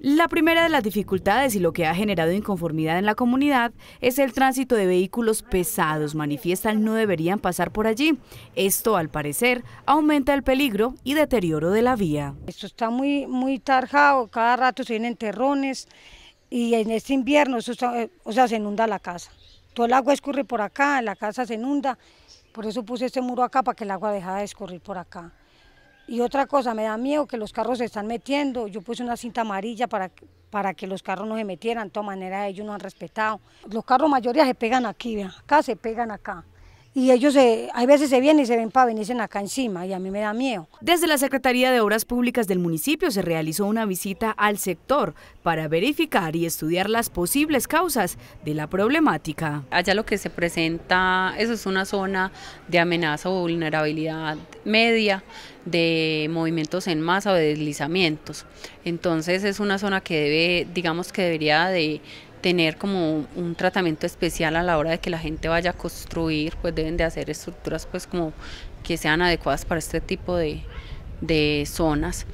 La primera de las dificultades y lo que ha generado inconformidad en la comunidad es el tránsito de vehículos pesados. Manifiestan no deberían pasar por allí. Esto, al parecer, aumenta el peligro y deterioro de la vía. Esto está muy, muy tarjado, cada rato se vienen terrones y en este invierno se inunda la casa. Todo el agua escurre por acá, la casa se inunda. Por eso puse este muro acá para que el agua dejara de escurrir por acá. Y otra cosa, me da miedo que los carros se están metiendo. Yo puse una cinta amarilla para, para que los carros no se metieran. De todas maneras, ellos no han respetado. Los carros mayoría se pegan aquí, acá se pegan acá y ellos se, hay veces se vienen y se ven para venirse acá encima y a mí me da miedo. Desde la Secretaría de Obras Públicas del municipio se realizó una visita al sector para verificar y estudiar las posibles causas de la problemática. Allá lo que se presenta, eso es una zona de amenaza o vulnerabilidad media de movimientos en masa o de deslizamientos. Entonces es una zona que debe, digamos que debería de tener como un tratamiento especial a la hora de que la gente vaya a construir, pues deben de hacer estructuras pues como que sean adecuadas para este tipo de, de zonas.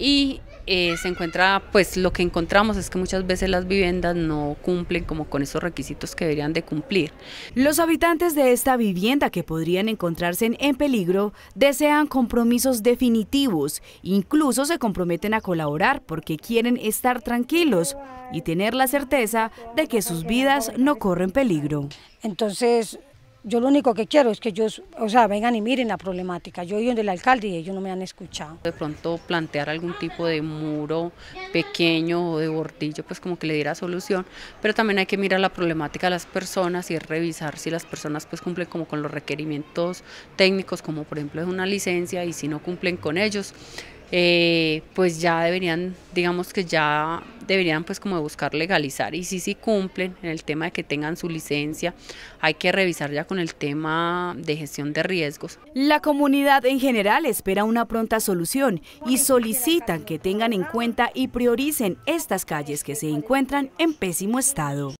Y eh, se encuentra, pues lo que encontramos es que muchas veces las viviendas no cumplen como con esos requisitos que deberían de cumplir. Los habitantes de esta vivienda que podrían encontrarse en peligro desean compromisos definitivos, incluso se comprometen a colaborar porque quieren estar tranquilos y tener la certeza de que sus vidas no corren peligro. Entonces, yo lo único que quiero es que ellos, o sea, vengan y miren la problemática. Yo he donde el alcalde y ellos no me han escuchado. De pronto plantear algún tipo de muro pequeño o de bordillo, pues como que le diera solución, pero también hay que mirar la problemática de las personas y revisar si las personas pues cumplen como con los requerimientos técnicos, como por ejemplo es una licencia y si no cumplen con ellos, eh, pues ya deberían, digamos que ya deberían pues como buscar legalizar y si sí, sí cumplen en el tema de que tengan su licencia, hay que revisar ya con el tema de gestión de riesgos. La comunidad en general espera una pronta solución y solicitan que tengan en cuenta y prioricen estas calles que se encuentran en pésimo estado.